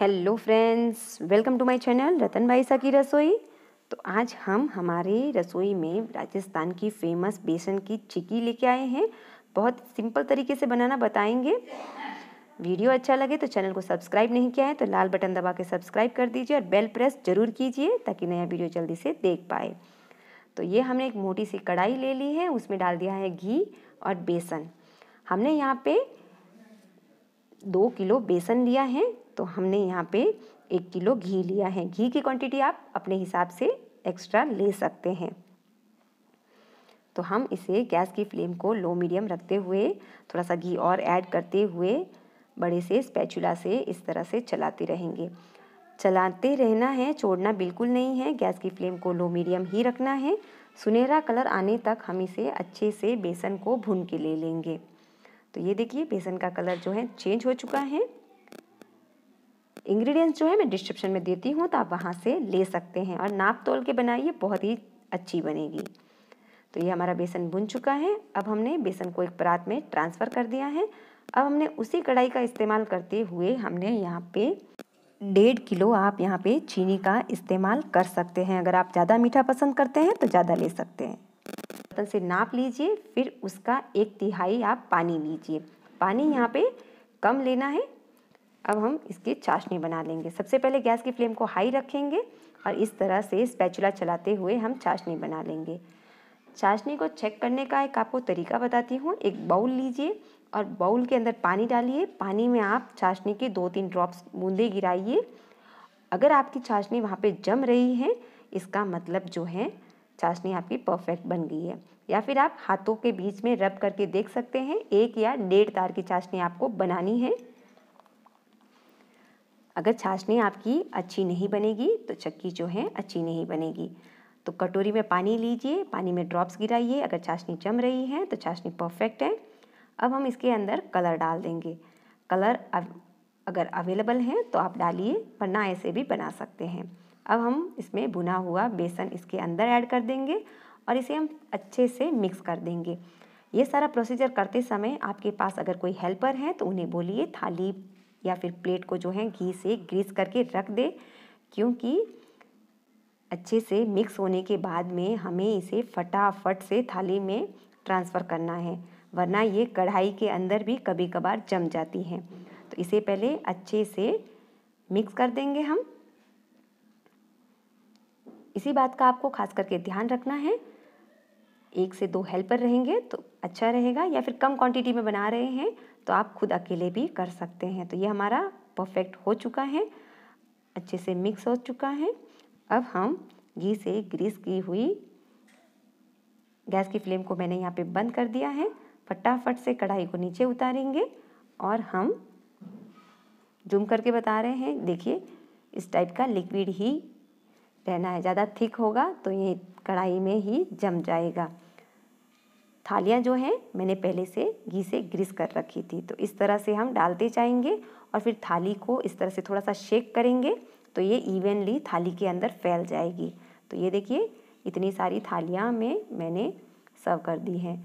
hello friends welcome to my channel Ratan भाई सा की रसोई तो आज हम हमारे रसोई में राजस्थान की फेमस बेसन की चिकी लेके आए हैं बहुत सिंपल तरीके से बनाना बताएंगे वीडियो अच्छा लगे तो चैनल को सब्सक्राइब नहीं किया है तो लाल बटन दबा के सब्सक्राइब कर दीजिए और बेल प्रेस जरूर कीजिए ताकि नया वीडियो जल्दी से देख पाए तो ये हमने एक मोटी सी कढ़ाई ले ली है उसमें डाल दिया है घी और बेसन हमने यहाँ पे दो किलो बेसन लिया है तो हमने यहाँ पे एक किलो घी लिया है घी की क्वांटिटी आप अपने हिसाब से एक्स्ट्रा ले सकते हैं तो हम इसे गैस की फ्लेम को लो मीडियम रखते हुए थोड़ा सा घी और ऐड करते हुए बड़े से स्पैचुला से इस तरह से चलाते रहेंगे चलाते रहना है छोड़ना बिल्कुल नहीं है गैस की फ्लेम को लो मीडियम ही रखना है सुनहरा कलर आने तक हम इसे अच्छे से बेसन को भून के ले लेंगे तो ये देखिए बेसन का कलर जो है चेंज हो चुका है इंग्रेडिएंट्स जो है मैं डिस्क्रिप्शन में देती हूँ तो आप वहाँ से ले सकते हैं और नाप तोल के बनाइए बहुत ही अच्छी बनेगी तो ये हमारा बेसन बुन चुका है अब हमने बेसन को एक परात में ट्रांसफ़र कर दिया है अब हमने उसी कढ़ाई का इस्तेमाल करते हुए हमने यहाँ पे डेढ़ किलो आप यहाँ पे चीनी का इस्तेमाल कर सकते हैं अगर आप ज़्यादा मीठा पसंद करते हैं तो ज़्यादा ले सकते हैं बर्तन से नाप लीजिए फिर उसका एक तिहाई आप पानी लीजिए पानी यहाँ पे कम लेना है अब हम इसकी चाशनी बना लेंगे सबसे पहले गैस की फ्लेम को हाई रखेंगे और इस तरह से स्पैचुला चलाते हुए हम चाशनी बना लेंगे चाशनी को चेक करने का एक आपको तरीका बताती हूँ एक बाउल लीजिए और बाउल के अंदर पानी डालिए पानी में आप चाशनी के दो तीन ड्रॉप्स बूंदे गिराइए अगर आपकी चाशनी वहाँ पे जम रही है इसका मतलब जो है चाशनी आपकी परफेक्ट बन गई है या फिर आप हाथों के बीच में रब करके देख सकते हैं एक या डेढ़ तार की चाशनी आपको बनानी है अगर छाछनी आपकी अच्छी नहीं बनेगी तो चक्की जो है अच्छी नहीं बनेगी तो कटोरी में पानी लीजिए पानी में ड्रॉप्स गिराइए अगर चाशनी जम रही है तो चाशनी परफेक्ट है अब हम इसके अंदर कलर डाल देंगे कलर अगर अवेलेबल है तो आप डालिए वरना ऐसे भी बना सकते हैं अब हम इसमें भुना हुआ बेसन इसके अंदर ऐड कर देंगे और इसे हम अच्छे से मिक्स कर देंगे ये सारा प्रोसीजर करते समय आपके पास अगर कोई हेल्पर हैं तो उन्हें बोलिए थाली या फिर प्लेट को जो है घी से ग्रीस करके रख दे क्योंकि अच्छे से मिक्स होने के बाद में हमें इसे फटाफट से थाली में ट्रांसफ़र करना है वरना ये कढ़ाई के अंदर भी कभी कभार जम जाती है तो इसे पहले अच्छे से मिक्स कर देंगे हम इसी बात का आपको खास करके ध्यान रखना है एक से दो हेल्पर रहेंगे तो अच्छा रहेगा या फिर कम क्वांटिटी में बना रहे हैं तो आप खुद अकेले भी कर सकते हैं तो ये हमारा परफेक्ट हो चुका है अच्छे से मिक्स हो चुका है अब हम घी से ग्रीस की हुई गैस की फ्लेम को मैंने यहाँ पे बंद कर दिया है फटाफट से कढ़ाई को नीचे उतारेंगे और हम जूम करके बता रहे हैं देखिए इस टाइप का लिक्विड ही रहना है ज़्यादा थिक होगा तो ये कढ़ाई में ही जम जाएगा थालियाँ जो हैं मैंने पहले से घी से ग्रीस कर रखी थी तो इस तरह से हम डालते जाएंगे और फिर थाली को इस तरह से थोड़ा सा शेक करेंगे तो ये इवेनली थाली के अंदर फैल जाएगी तो ये देखिए इतनी सारी थालियाँ में मैंने सर्व कर दी हैं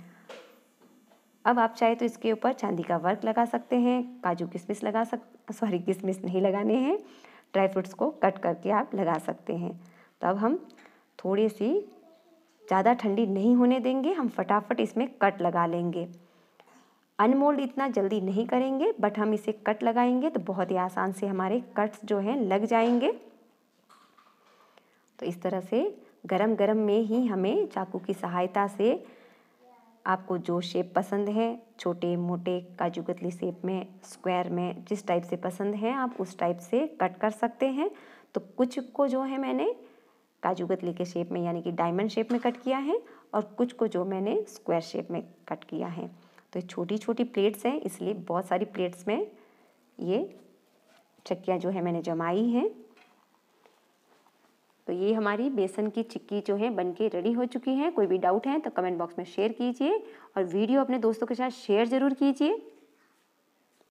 अब आप चाहे तो इसके ऊपर चांदी का वर्क लगा सकते हैं काजू किशमिश लगा सक सॉरी किशमिश नहीं लगाने हैं ड्राई फ्रूट्स को कट करके आप लगा सकते हैं तो अब हम थोड़ी सी ज़्यादा ठंडी नहीं होने देंगे हम फटाफट इसमें कट लगा लेंगे अनमोल्ड इतना जल्दी नहीं करेंगे बट हम इसे कट लगाएंगे तो बहुत ही आसान से हमारे कट्स जो हैं लग जाएंगे तो इस तरह से गरम गरम में ही हमें चाकू की सहायता से आपको जो शेप पसंद है छोटे मोटे काजू कतली शेप में स्क्वायर में जिस टाइप से पसंद है आप उस टाइप से कट कर सकते हैं तो कुछ को जो है मैंने काजू कतली के शेप में यानी कि डायमंड शेप में कट किया है और कुछ को जो मैंने स्क्वायर शेप में कट किया है तो छोटी छोटी प्लेट्स हैं इसलिए बहुत सारी प्लेट्स में ये चक्कियाँ जो है मैंने जमाई हैं तो ये हमारी बेसन की चिक्की जो है बन के रेडी हो चुकी है कोई भी डाउट है तो कमेंट बॉक्स में शेयर कीजिए और वीडियो अपने दोस्तों के साथ शेयर ज़रूर कीजिए